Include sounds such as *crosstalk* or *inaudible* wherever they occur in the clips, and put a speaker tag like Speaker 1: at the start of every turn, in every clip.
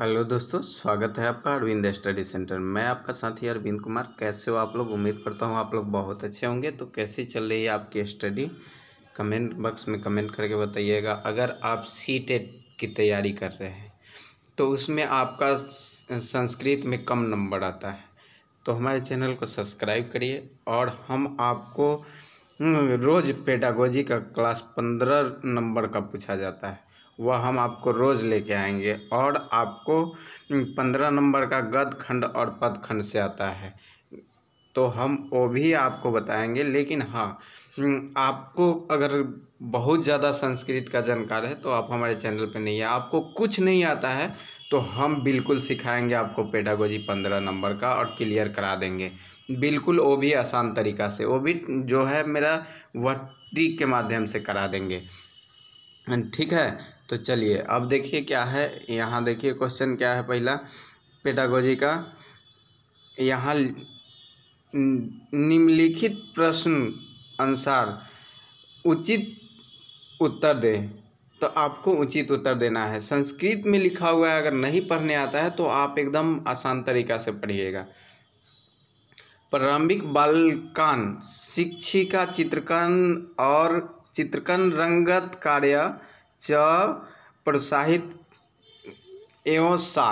Speaker 1: hello दोस्तों स्वागत है आपका अरविंद स्टडी सेंटर मैं आपका साथी अरविंद कुमार कैसे हो आप लोग उम्मीद करता हूँ आप लोग बहुत अच्छे होंगे तो कैसी चल रही है आपकी स्टडी कमेंट बॉक्स में कमेंट करके बताइएगा अगर आप सी टेट की तैयारी कर रहे हैं तो उसमें आपका संस्कृत में कम नंबर आता है तो हमारे चैनल को सब्सक्राइब करिए और हम आपको हम्म, रोज़ पेडागोजी का क्लास पंद्रह नंबर का पूछा जाता है वह हम आपको रोज़ लेके आएंगे और आपको हम्म, पंद्रह नंबर का गद खंड और पद खंड से आता है तो हम वो भी आपको बताएंगे लेकिन हाँ हम्म, आपको अगर बहुत ज़्यादा संस्कृत का जानकार है तो आप हमारे चैनल पे नहीं है आपको कुछ नहीं आता है तो हम बिल्कुल सिखाएंगे आपको पेडागोजी पंद्रह नंबर का और क्लियर करा देंगे बिल्कुल वो भी आसान तरीका से वो भी जो है मेरा वट्टी के माध्यम से करा देंगे ठीक है तो चलिए अब देखिए क्या है यहाँ देखिए क्वेश्चन क्या है पहला पेटागोजी का यहाँ निम्नलिखित प्रश्न अनुसार उचित उत्तर दें तो आपको उचित उत्तर देना है संस्कृत में लिखा हुआ है अगर नहीं पढ़ने आता है तो आप एकदम आसान तरीका से पढ़िएगा प्रारंभिक बालकान शिक्षिका चित्रकन और चित्रकन रंगत कार्य च प्रोत्साहित एवं सा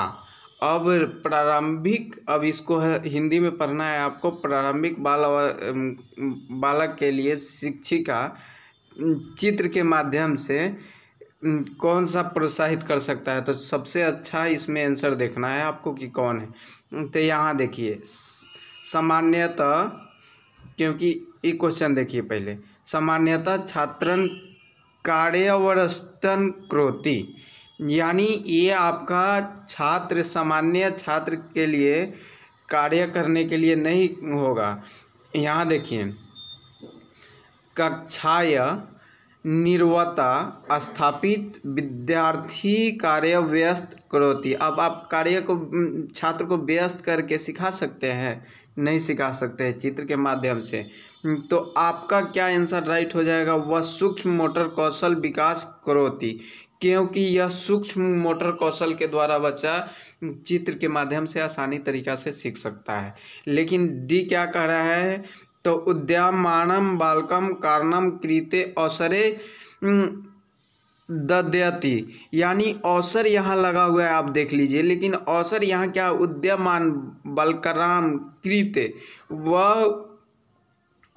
Speaker 1: अब प्रारंभिक अब इसको हिंदी में पढ़ना है आपको प्रारंभिक बाल बालक के लिए शिक्षिका चित्र के माध्यम से कौन सा प्रोत्साहित कर सकता है तो सबसे अच्छा इसमें आंसर देखना है आपको कि कौन है तो यहाँ देखिए सामान्यतः क्योंकि ये क्वेश्चन देखिए पहले सामान्यतः छात्रन कार्यवरस्तन क्रोति यानी ये आपका छात्र सामान्य छात्र के लिए कार्य करने के लिए नहीं होगा यहाँ देखिए कक्षाया निर्वता स्थापित विद्यार्थी कार्य व्यस्त करोती अब आप कार्य को छात्र को व्यस्त करके सिखा सकते हैं नहीं सिखा सकते हैं चित्र के माध्यम से तो आपका क्या आंसर राइट हो जाएगा वह सूक्ष्म मोटर कौशल विकास करोती क्योंकि यह सूक्ष्म मोटर कौशल के द्वारा बच्चा चित्र के माध्यम से आसानी तरीका से सीख सकता है लेकिन डी क्या कह रहा है तो उद्यमानं बालकम कारणम कृते अवसरे दद्यति यानी अवसर यहाँ लगा हुआ है आप देख लीजिए लेकिन अवसर यहाँ क्या उद्यमान बलकराम कृत वह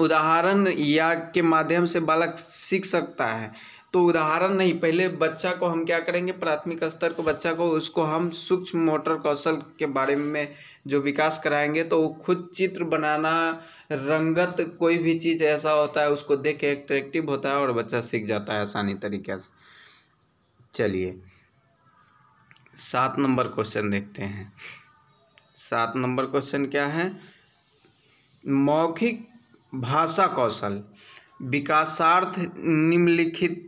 Speaker 1: उदाहरण या के माध्यम से बालक सीख सकता है तो उदाहरण नहीं पहले बच्चा को हम क्या करेंगे प्राथमिक स्तर को बच्चा को उसको हम सूक्ष्म मोटर कौशल के बारे में जो विकास कराएंगे तो वो खुद चित्र बनाना रंगत कोई भी चीज़ ऐसा होता है उसको देख के एट्रेक्टिव होता है और बच्चा सीख जाता है आसानी तरीके से चलिए सात नंबर क्वेश्चन देखते हैं सात नंबर क्वेश्चन क्या है मौखिक भाषा कौशल विकासार्थ निम्नलिखित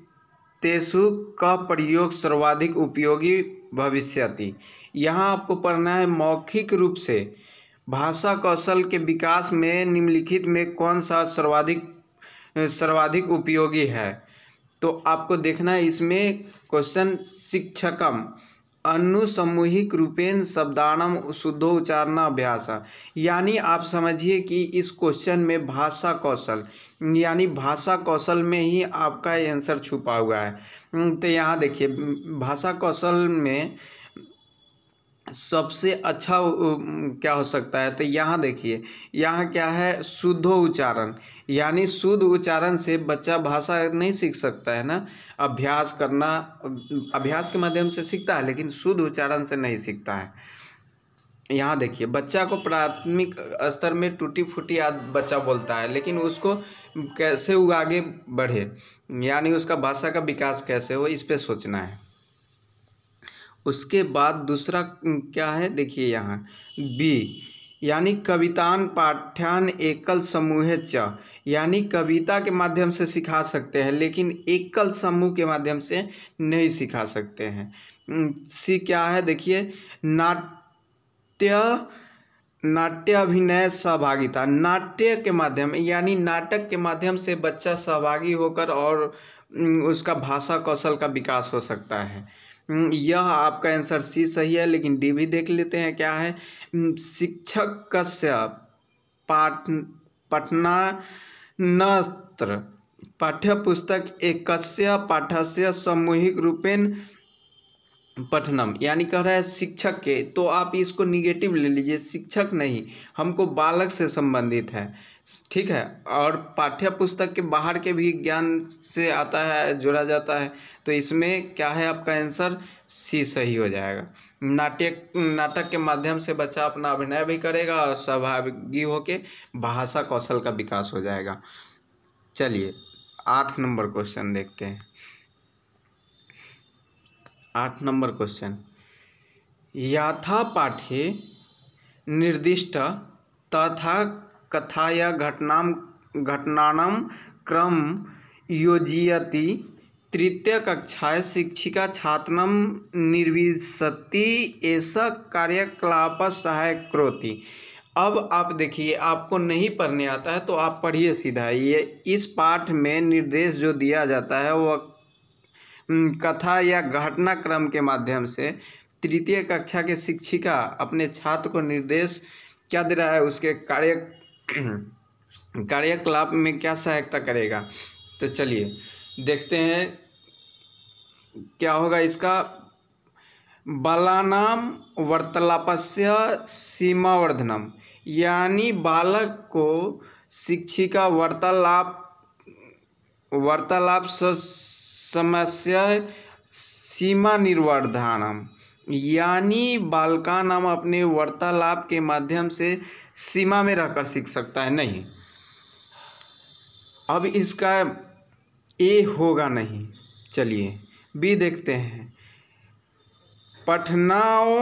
Speaker 1: तेसु का प्रयोग सर्वाधिक उपयोगी भविष्यति यहाँ आपको पढ़ना है मौखिक रूप से भाषा कौशल के विकास में निम्नलिखित में कौन सा सर्वाधिक सर्वाधिक उपयोगी है तो आपको देखना है इसमें क्वेश्चन शिक्षकम अनुसमूहिक रूपेण शब्दानम उच्चारणाभ्यास यानी आप समझिए कि इस क्वेश्चन में भाषा कौशल यानी भाषा कौशल में ही आपका आंसर छुपा हुआ है हम्म, तो यहाँ देखिए भाषा कौशल में सबसे अच्छा क्या हो सकता है तो यहाँ देखिए यहाँ क्या है शुद्ध उच्चारण यानी शुद्ध उच्चारण से बच्चा भाषा नहीं सीख सकता है ना अभ्यास करना अभ्यास के माध्यम से सीखता है लेकिन शुद्ध उच्चारण से नहीं सीखता है यहाँ देखिए बच्चा को प्राथमिक स्तर में टूटी फूटी आद बच्चा बोलता है लेकिन उसको कैसे वो आगे बढ़े यानी उसका भाषा का विकास कैसे हो इस पर सोचना है उसके बाद दूसरा क्या है देखिए यहाँ बी यानी कवितान पाठ्यान एकल समूह च यानी कविता के माध्यम से सिखा सकते हैं लेकिन एकल समूह के माध्यम से नहीं सिखा सकते हैं सी क्या है देखिए नाट्य नाट्य अभिनय सहभागिता नाट्य के माध्यम यानी नाटक के माध्यम से बच्चा सहभागी होकर और उसका भाषा कौशल का विकास हो सकता है हम्म, यह आपका आंसर सी सही है लेकिन डी भी देख लेते हैं क्या है हम्म, शिक्षक कश्य पाठ पटना नत्र पाठ्यपुस्तक एक पाठस्य सामूहिक रूपेण पठनम यानी कह रहा है शिक्षक के तो आप इसको निगेटिव ले लीजिए शिक्षक नहीं हमको बालक से संबंधित है ठीक है और पाठ्य पुस्तक के बाहर के भी ज्ञान से आता है जुड़ा जाता है तो इसमें क्या है आपका आंसर सी सही हो जाएगा नाट्य नाटक के माध्यम से बच्चा अपना अभिनय भी करेगा और स्वाभाविकी होके भाषा कौशल का विकास हो जाएगा चलिए आठ नंबर क्वेश्चन देखते हैं आठ नंबर क्वेश्चन याथा पाठ्य निर्दिष्ट तथा कथा या घटना घटना क्रम योजयति तृतीय कक्षा शिक्षिका छात्र निर्विशति ऐसा कार्यकलाप सहायक करोती अब आप देखिए आपको नहीं पढ़ने आता है तो आप पढ़िए सीधा ये इस पाठ में निर्देश जो दिया जाता है वह कथा या घटनाक्रम के माध्यम से तृतीय कक्षा के शिक्षिका अपने छात्र को निर्देश क्या दे रहा है उसके कार्य *clears throat* कार्यकलाप में क्या सहायता करेगा तो चलिए देखते हैं क्या होगा इसका बालानाम वर्तलापस्य सीमावर्धनम यानी बालक को शिक्षिका वार्तालाप वार्तालाप समस्या सीमा निर्वर्धानम यानी बालकान हम अपने वार्तालाप के माध्यम से सीमा में रहकर सीख सकता है नहीं अब इसका ए होगा नहीं चलिए बी देखते हैं पठनाओ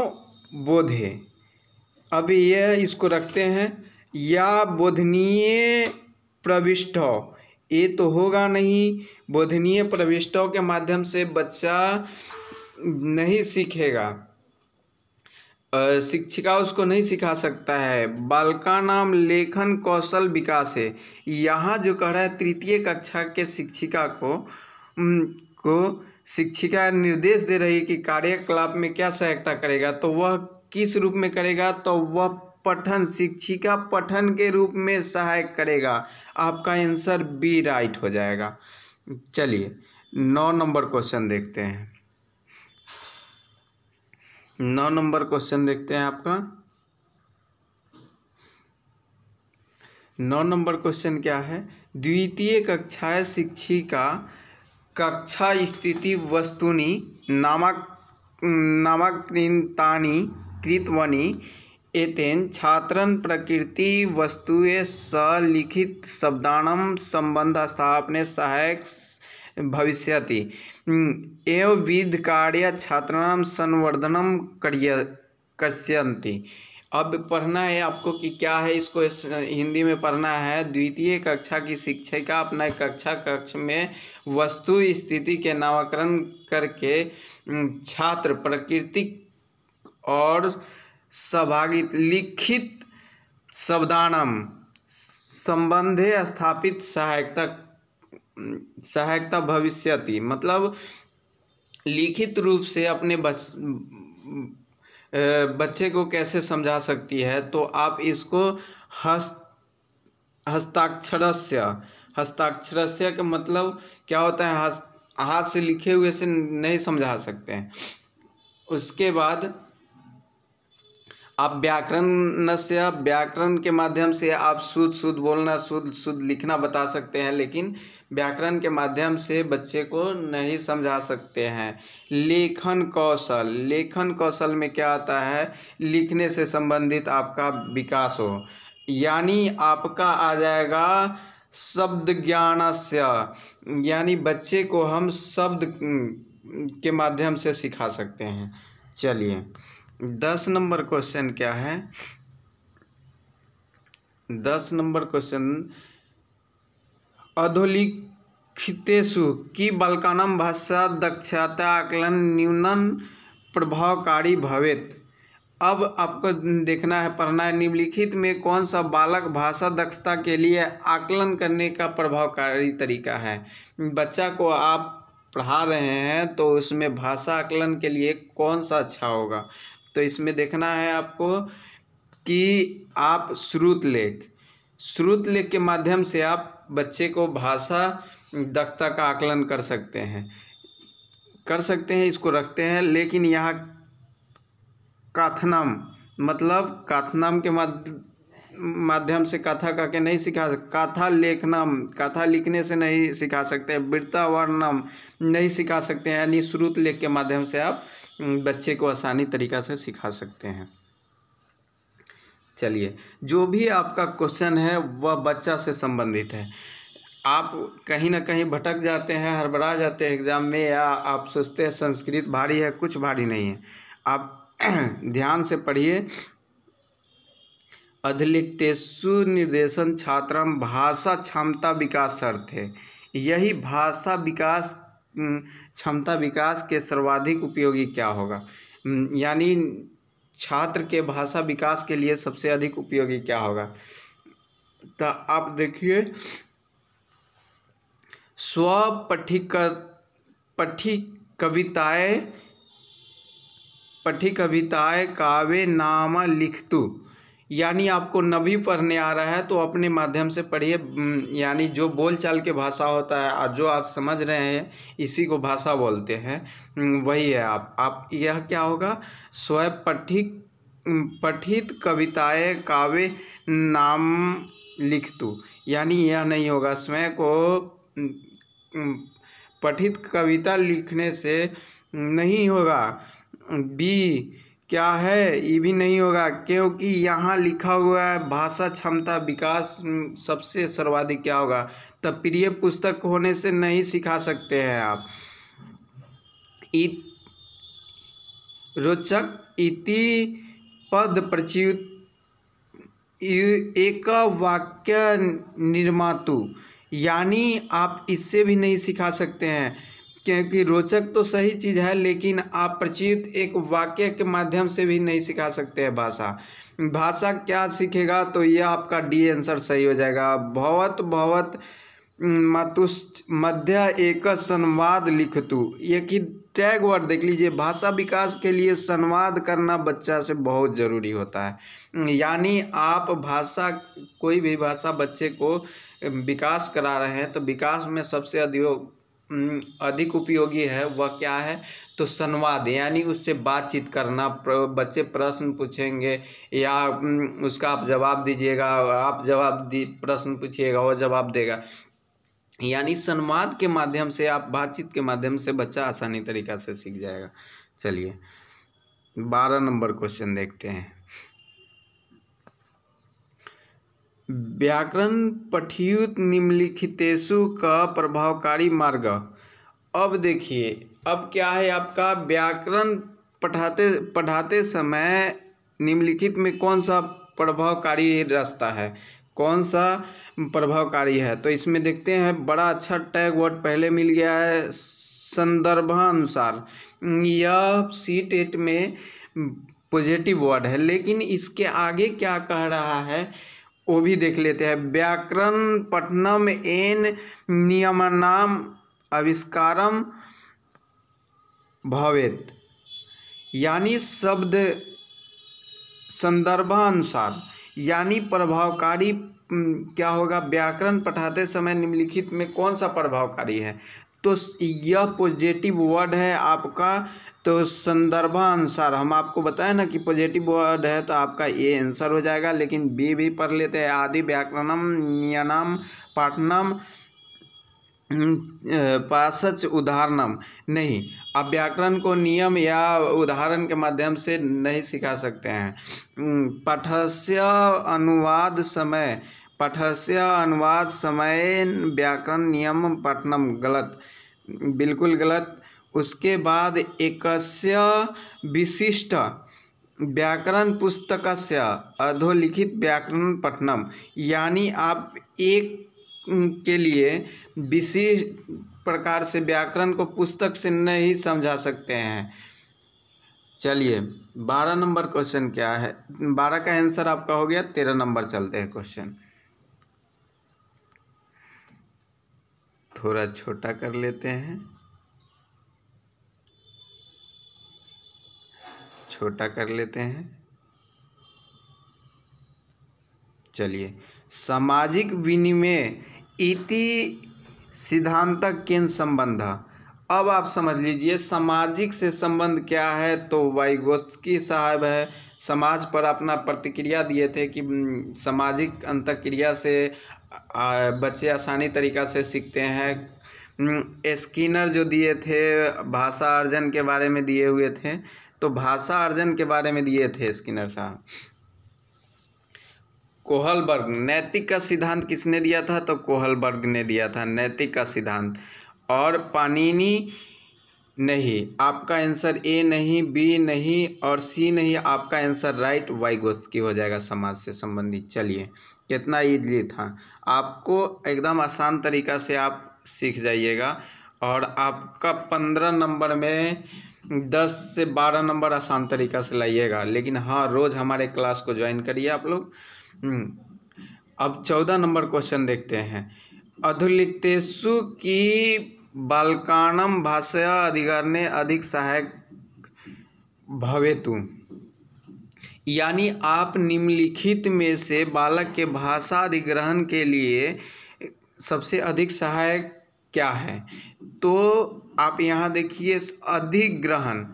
Speaker 1: बोधे अब यह इसको रखते हैं या बोधनीय प्रविष्ट ये तो होगा नहीं बोधनीय प्रविष्टों के माध्यम से बच्चा नहीं सीखेगा शिक्षिका उसको नहीं सिखा सकता है बालका नाम लेखन कौशल विकास है यहाँ जो कह रहा है तृतीय कक्षा के शिक्षिका को को शिक्षिका निर्देश दे रही है कि कार्यकलाप में क्या सहायता करेगा तो वह किस रूप में करेगा तो वह पठन शिक्षिका पठन के रूप में सहायक करेगा आपका आंसर बी राइट हो जाएगा चलिए नौ नंबर क्वेश्चन देखते हैं नौ नंबर क्वेश्चन देखते हैं आपका नौ नंबर क्वेश्चन क्या है द्वितीय कक्षाएं शिक्षिका कक्षा स्थिति वस्तुनि नामक नामकृतानी कृतवनी एतेन छात्रन प्रकृति वस्तुए स लिखित शब्दान संबंध स्थापने सहायक भविष्यति एवं कार्य छात्रा संवर्धनम करिय कस्यंती अब पढ़ना है आपको कि क्या है इसको हिंदी में पढ़ना है द्वितीय कक्षा की शिक्षिका अपना कक्षा कक्ष में वस्तु स्थिति के नामकरण करके छात्र प्राकृतिक और सहभागित लिखित शब्दानम संबंधे स्थापित सहायता सहायकता भविष्य मतलब लिखित रूप से अपने बच बच्चे को कैसे समझा सकती है तो आप इसको हस्त हस्ताक्षर हस्ताक्षरस्य का मतलब क्या होता है हाथ से लिखे हुए से नहीं समझा सकते हैं उसके बाद आप व्याकरण से व्याकरण के माध्यम से आप शुद्ध शुद्ध बोलना शुद्ध शुद्ध लिखना बता सकते हैं लेकिन व्याकरण के माध्यम से बच्चे को नहीं समझा सकते हैं लेखन कौशल लेखन कौशल में क्या आता है लिखने से संबंधित आपका विकास हो यानी आपका आ जाएगा शब्द ज्ञान से यानी बच्चे को हम शब्द के माध्यम से सिखा सकते हैं चलिए दस नंबर क्वेश्चन क्या है दस नंबर क्वेश्चन अधोलिखितेशु की बलकानम भाषा दक्षता आकलन न्यूनन प्रभावकारी भवित अब आपको देखना है पढ़ना है निम्नलिखित में कौन सा बालक भाषा दक्षता के लिए आकलन करने का प्रभावकारी तरीका है बच्चा को आप पढ़ा रहे हैं तो उसमें भाषा आकलन के लिए कौन सा अच्छा होगा तो इसमें देखना है आपको कि आप श्रुत लेख श्रुत लेख के माध्यम से आप बच्चे को भाषा दक्षता का आकलन कर सकते हैं कर सकते हैं इसको रखते हैं लेकिन यहाँ काथनम मतलब काथनम के माध्यम से कथा करके नहीं सिखा सकते कथा लेखनम कथा लिखने से नहीं सिखा सकते वृत्तावर्णम नहीं सिखा सकते हैं यानी श्रुत लेख के माध्यम से आप बच्चे को आसानी तरीक़ा से सिखा सकते हैं चलिए जो भी आपका क्वेश्चन है वह बच्चा से संबंधित है आप कहीं ना कहीं भटक जाते हैं हड़बड़ा जाते हैं एग्ज़ाम में या आप सोचते हैं संस्कृत भारी है कुछ भारी नहीं है आप *clears throat* ध्यान से पढ़िए अधलिखतेषु निर्देशन छात्रम भाषा क्षमता विकास शर्त है यही भाषा विकास क्षमता विकास के सर्वाधिक उपयोगी क्या होगा यानी छात्र के भाषा विकास के लिए सबसे अधिक उपयोगी क्या होगा तो आप देखिए स्व पठिक पठी कविताएँ पठी कविताएँ काव्य नाम लिखतु यानी आपको नवी पढ़ने आ रहा है तो अपने माध्यम से पढ़िए यानी जो बोलचाल के भाषा होता है और जो आप समझ रहे हैं इसी को भाषा बोलते हैं वही है आप आप यह क्या होगा स्वयं पठित पठित कविताएं काव्य नाम लिख तू यानी यह नहीं होगा स्वयं को पठित कविता लिखने से नहीं होगा बी क्या है ये भी नहीं होगा क्योंकि यहाँ लिखा हुआ है भाषा क्षमता विकास सबसे सर्वाधिक क्या होगा तब प्रिय पुस्तक होने से नहीं सिखा सकते हैं आप रोचक इति पद प्रच्युत एक वाक्य निर्मातु यानी आप इससे भी नहीं सिखा सकते हैं क्योंकि रोचक तो सही चीज़ है लेकिन आप प्रचित एक वाक्य के माध्यम से भी नहीं सिखा सकते हैं भाषा भाषा क्या सीखेगा तो यह आपका डी आंसर सही हो जाएगा भवत भवत मतुष मध्य एक संवाद तू एक ही टैग वर्ड देख लीजिए भाषा विकास के लिए संवाद करना बच्चा से बहुत ज़रूरी होता है यानी आप भाषा कोई भी भाषा बच्चे को विकास करा रहे हैं तो विकास में सबसे अधिक हम्म, अधिक उपयोगी है वह क्या है तो संवाद यानी उससे बातचीत करना बच्चे प्रश्न पूछेंगे या हम्म, उसका आप जवाब दीजिएगा आप जवाब दी प्रश्न पूछिएगा वह जवाब देगा यानी संवाद के माध्यम से आप बातचीत के माध्यम से बच्चा आसानी तरीका से सीख जाएगा चलिए बारह नंबर क्वेश्चन देखते हैं व्याकरण पठियुत निम्नलिखितेशु का प्रभावकारी मार्ग अब देखिए अब क्या है आपका व्याकरण पढ़ाते पढ़ाते समय निम्नलिखित में कौन सा प्रभावकारी रास्ता है कौन सा प्रभावकारी है तो इसमें देखते हैं बड़ा अच्छा टैग वर्ड पहले मिल गया है संदर्भानुसार यह सीट एट में पॉजिटिव वर्ड है लेकिन इसके आगे क्या कह रहा है वो भी देख लेते हैं व्याकरण पठनम एन नियमनाम आविष्कारम भवेत यानी शब्द संदर्भानुसार यानी प्रभावकारी क्या होगा व्याकरण पढ़ाते समय निम्नलिखित में कौन सा प्रभावकारी है तो यह पॉजिटिव वर्ड है आपका तो संदर्भानुसार हम आपको बताए ना कि पॉजिटिव वर्ड है तो आपका ए आंसर हो जाएगा लेकिन बी भी पढ़ लेते हैं आदि व्याकरणम नियनम पाठनम पासच उदाहरणम नहीं आप व्याकरण को नियम या उदाहरण के माध्यम से नहीं सिखा सकते हैं पठस्य अनुवाद समय पठस्य अनुवाद समय व्याकरण नियम पठनम गलत बिल्कुल गलत उसके बाद एकस्य विशिष्ट व्याकरण पुस्तक से अधोलिखित व्याकरण पठनम यानी आप एक के लिए विशेष प्रकार से व्याकरण को पुस्तक से नहीं समझा सकते हैं चलिए बारह नंबर क्वेश्चन क्या है बारह का आंसर आपका हो गया तेरह नंबर चलते हैं क्वेश्चन थोड़ा छोटा कर लेते हैं छोटा कर लेते हैं चलिए सामाजिक विनिमय इति सिद्धांत केन संबंध अब आप समझ लीजिए सामाजिक से संबंध क्या है तो की साहब है समाज पर अपना प्रतिक्रिया दिए थे कि सामाजिक अंतक्रिया से बच्चे आसानी तरीक़ा से सीखते हैं स्किनर जो दिए थे भाषा अर्जन के बारे में दिए हुए थे तो भाषा अर्जन के बारे में दिए थे स्किनर साहब कोहलबर्ग नैतिक का सिद्धांत किसने दिया था तो कोहलबर्ग ने दिया था नैतिक का सिद्धांत और पानीनी नहीं आपका आंसर ए नहीं बी नहीं और सी नहीं आपका आंसर राइट वाई की हो जाएगा समाज से संबंधित चलिए कितना ईजली था आपको एकदम आसान तरीका से आप सीख जाइएगा और आपका पंद्रह नंबर में दस से बारह नंबर आसान तरीका से लाइएगा लेकिन हाँ रोज़ हमारे क्लास को ज्वाइन करिए आप लोग हम्म, अब चौदह नंबर क्वेश्चन देखते हैं अधुलिखतेषु की बालकानम भाषा अधिकार ने अधिक सहायक भवेतु यानी आप निम्नलिखित में से बालक के भाषा अधिग्रहण के लिए सबसे अधिक सहायक क्या है तो आप यहाँ देखिए अधिग्रहण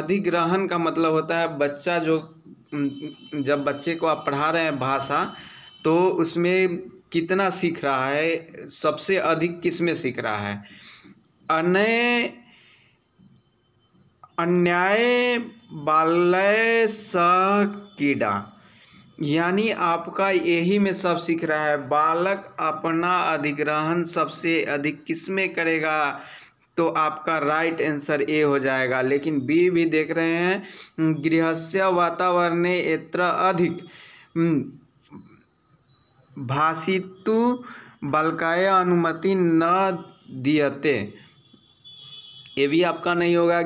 Speaker 1: अधिग्रहण का मतलब होता है बच्चा जो जब बच्चे को आप पढ़ा रहे हैं भाषा तो उसमें कितना सीख रहा है सबसे अधिक किस में सीख रहा है अन्य अन्याय बालय स कीड़ा यानी आपका यही में सब सीख रहा है बालक अपना अधिग्रहण सबसे अधिक किस में करेगा तो आपका राइट आंसर ए हो जाएगा लेकिन बी भी देख रहे हैं गृहस्य वातावरण इत्र अधिक भाषितु बालकाय अनुमति न दियते ये भी आपका नहीं होगा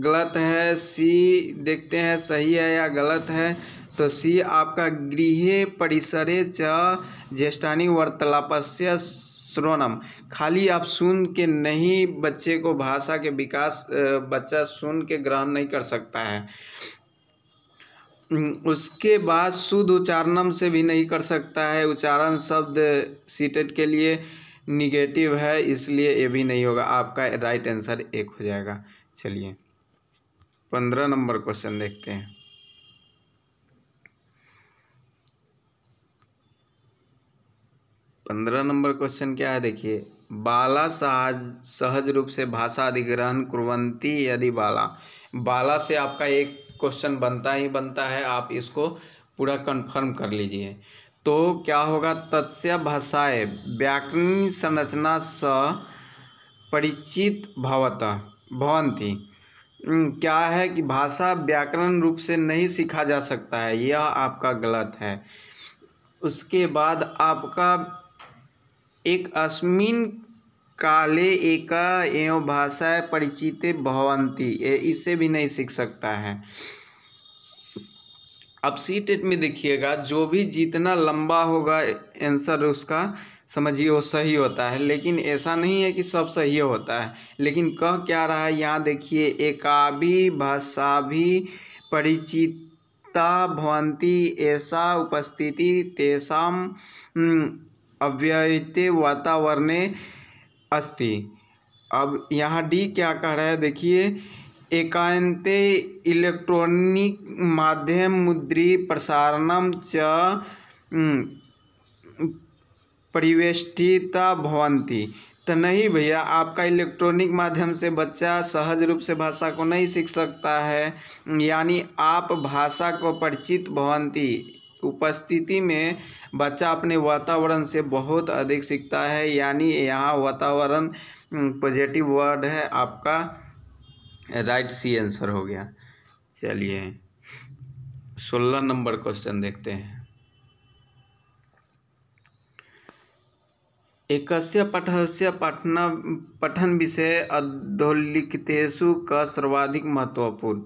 Speaker 1: गलत है सी देखते हैं सही है या गलत है तो सी आपका गृह परिसरे च ज्येष्ठानी वर्तलापस्य श्रोणम खाली आप सुन के नहीं बच्चे को भाषा के विकास बच्चा सुन के ग्रहण नहीं कर सकता है उसके बाद शुद्ध उच्चारणम से भी नहीं कर सकता है उच्चारण शब्द सीटेट के लिए निगेटिव है इसलिए ये भी नहीं होगा आपका राइट आंसर एक हो जाएगा चलिए पंद्रह नंबर क्वेश्चन देखते हैं पंद्रह नंबर क्वेश्चन क्या है देखिए बाला सहज सहज रूप से भाषा अधिग्रहण कुरवंती यदि बाला बाला से आपका एक क्वेश्चन बनता ही बनता है आप इसको पूरा कंफर्म कर लीजिए तो क्या होगा तत्स्य भाषाएं व्याकरण संरचना स परिचित भवत भवंती हम्म, क्या है कि भाषा व्याकरण रूप से नहीं सीखा जा सकता है यह आपका गलत है उसके बाद आपका एक अस्मिन काले एका एवं भाषा परिचित भवंती इससे भी नहीं सीख सकता है अब सी टेट e में देखिएगा जो भी जितना लंबा होगा आंसर उसका समझिए वो सही होता है लेकिन ऐसा नहीं है कि सब सही होता है लेकिन कह क्या रहा है यहाँ देखिए एकाभी भाषा भी परिचिता भवंती ऐसा उपस्थिति तेषा हम्म, अव्ययते वातावरण अस्ति अब यहाँ डी क्या कह रहा है देखिए एकांत इलेक्ट्रॉनिक माध्यम मुद्री प्रसारणम च हम्म, परिवेष्टिता भवंती तो नहीं भैया आपका इलेक्ट्रॉनिक माध्यम से बच्चा सहज रूप से भाषा को नहीं सीख सकता है यानी आप भाषा को परिचित भवंती उपस्थिति में बच्चा अपने वातावरण से बहुत अधिक सीखता है यानी यहाँ वातावरण पॉजिटिव वर्ड है आपका राइट सी आंसर हो गया चलिए सोलह नंबर क्वेश्चन देखते हैं एकस्य पठस्य पठन पठन विषय अधोलिखितेशु का सर्वाधिक महत्वपूर्ण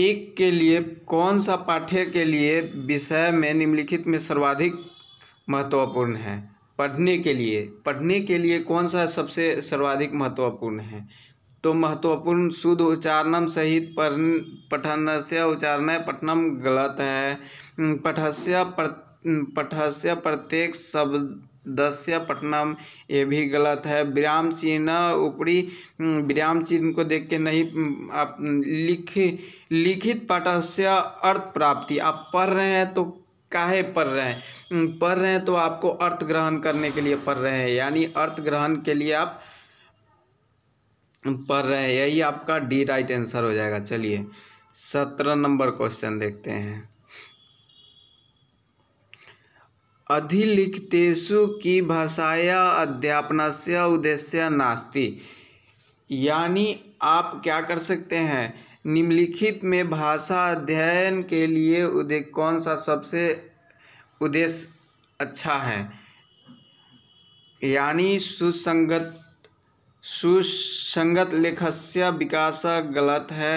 Speaker 1: एक के लिए कौन सा पाठ्य के लिए विषय में निम्नलिखित में सर्वाधिक महत्वपूर्ण है पढ़ने के लिए पढ़ने के लिए कौन सा सबसे सर्वाधिक महत्वपूर्ण है तो महत्वपूर्ण शुद्ध उच्चारणम सहित पढ़ पठन से उच्चारण पठनम गलत है पठस्य पठस्य प्रत्येक शब्दस्य पठनम ये भी गलत है विराम चिन्ह ऊपरी हम्म, विराम चिन्ह को देख के नहीं हम्म, आप लिख लिखित पटस्य अर्थ प्राप्ति आप पढ़ रहे हैं तो काहे पढ़ रहे हैं हम्म, पढ़ रहे हैं तो आपको अर्थ ग्रहण करने के लिए पढ़ रहे हैं यानी अर्थ ग्रहण के लिए आप पढ़ रहे हैं यही आपका डी राइट आंसर हो जाएगा चलिए सत्रह नंबर क्वेश्चन देखते हैं अधिलिखितेषु अध्यापन से उद्देश्य नास्ति यानी आप क्या कर सकते हैं निम्नलिखित में भाषा अध्ययन के लिए उदय कौन सा सबसे उद्देश्य अच्छा है यानी सुसंगत सुसंगत लेखस्य विकास गलत है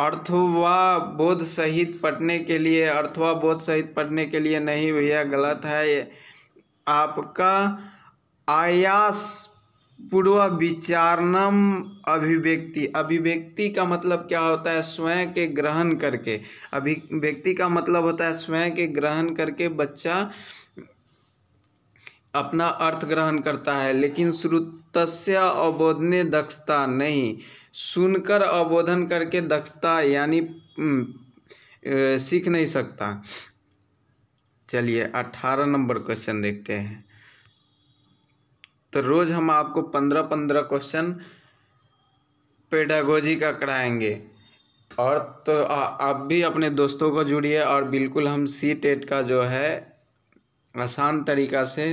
Speaker 1: अर्थवा बोध सहित पढ़ने के लिए अर्थवा बोध सहित पढ़ने के लिए नहीं भैया गलत है आपका आयास पूर्व विचारणम अभिव्यक्ति अभिव्यक्ति का मतलब क्या होता है स्वयं के ग्रहण करके अभिव्यक्ति का मतलब होता है स्वयं के ग्रहण करके बच्चा अपना अर्थ ग्रहण करता है लेकिन श्रुतस्य अवबोधने दक्षता नहीं सुनकर अवबोधन करके दक्षता यानी हम्म, सीख नहीं सकता चलिए अठारह नंबर क्वेश्चन देखते हैं तो रोज़ हम आपको पंद्रह पंद्रह क्वेश्चन पेडागोजी का कराएंगे और तो आप भी अपने दोस्तों को जुड़िए और बिल्कुल हम सी टेट का जो है आसान तरीका से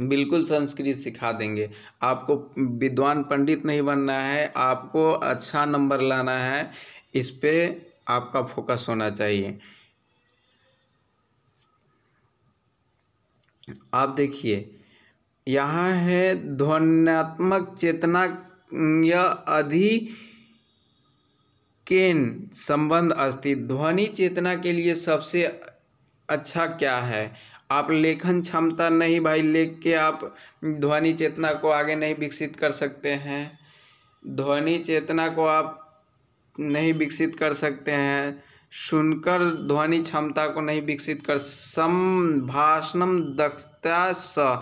Speaker 1: बिल्कुल संस्कृत सिखा देंगे आपको विद्वान पंडित नहीं बनना है आपको अच्छा नंबर लाना है इस पर आपका फोकस होना चाहिए आप देखिए यहाँ है ध्वनियात्मक चेतना या अधि केन संबंध अस्थित ध्वनि चेतना के लिए सबसे अच्छा क्या है आप लेखन क्षमता नहीं भाई लेख के आप ध्वनि चेतना को आगे नहीं विकसित कर सकते हैं ध्वनि चेतना को आप नहीं विकसित कर सकते हैं सुनकर ध्वनि क्षमता को नहीं विकसित कर संभाषणम दक्षता स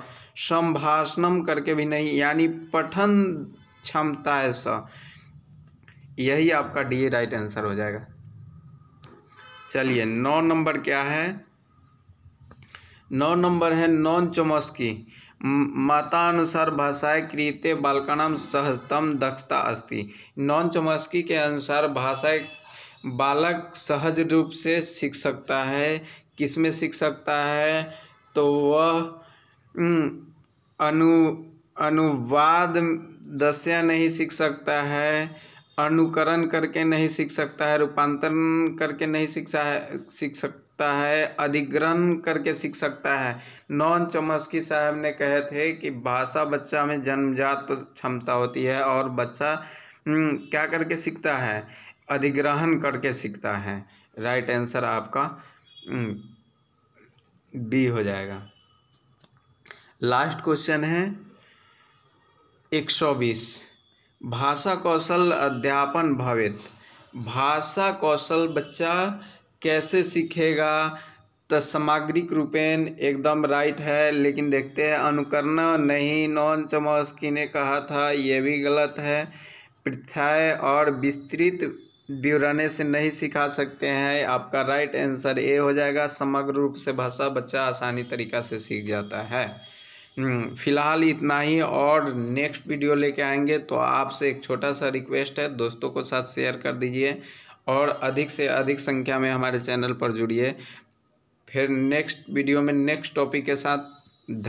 Speaker 1: संभाषणम करके भी नहीं यानी पठन क्षमता है स यही आपका डी राइट आंसर हो जाएगा चलिए नौ नंबर क्या है नौ नंबर है नॉन चमस्की मातानुसार भाषाएं क्रियते बालकानाम सहजतम दक्षता अस्ति नॉन चमस्की के अनुसार भाषाएं बालक सहज रूप से सीख सकता है किसमें सीख सकता है तो वह अनु अनुवाद दस्या नहीं सीख सकता है अनुकरण करके नहीं सीख सकता है रूपांतरण करके नहीं सीख सीख सकता सकता है अधिग्रहण करके सीख सकता है नॉन चमस्की साहब ने कहे थे कि भाषा बच्चा में जन्मजात क्षमता होती है और बच्चा हम्म, क्या करके सीखता है अधिग्रहण करके सीखता है राइट आंसर आपका हम्म, बी हो जाएगा लास्ट क्वेश्चन है एक सौ बीस भाषा कौशल अध्यापन भवित भाषा कौशल बच्चा कैसे सीखेगा तो सामग्रिक रूपेण एकदम राइट है लेकिन देखते हैं अनुकरण नहीं नॉन चमोस्की ने कहा था यह भी गलत है प्रथाएँ और विस्तृत ब्यूराने से नहीं सिखा सकते हैं आपका राइट आंसर ए हो जाएगा समग्र रूप से भाषा बच्चा आसानी तरीका से सीख जाता है हम्म, फिलहाल इतना ही और नेक्स्ट वीडियो लेके आएंगे तो आपसे एक छोटा सा रिक्वेस्ट है दोस्तों को साथ शेयर कर दीजिए और अधिक से अधिक संख्या में हमारे चैनल पर जुड़िए फिर नेक्स्ट वीडियो में नेक्स्ट टॉपिक के साथ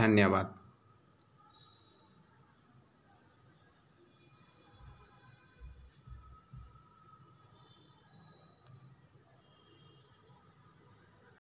Speaker 1: धन्यवाद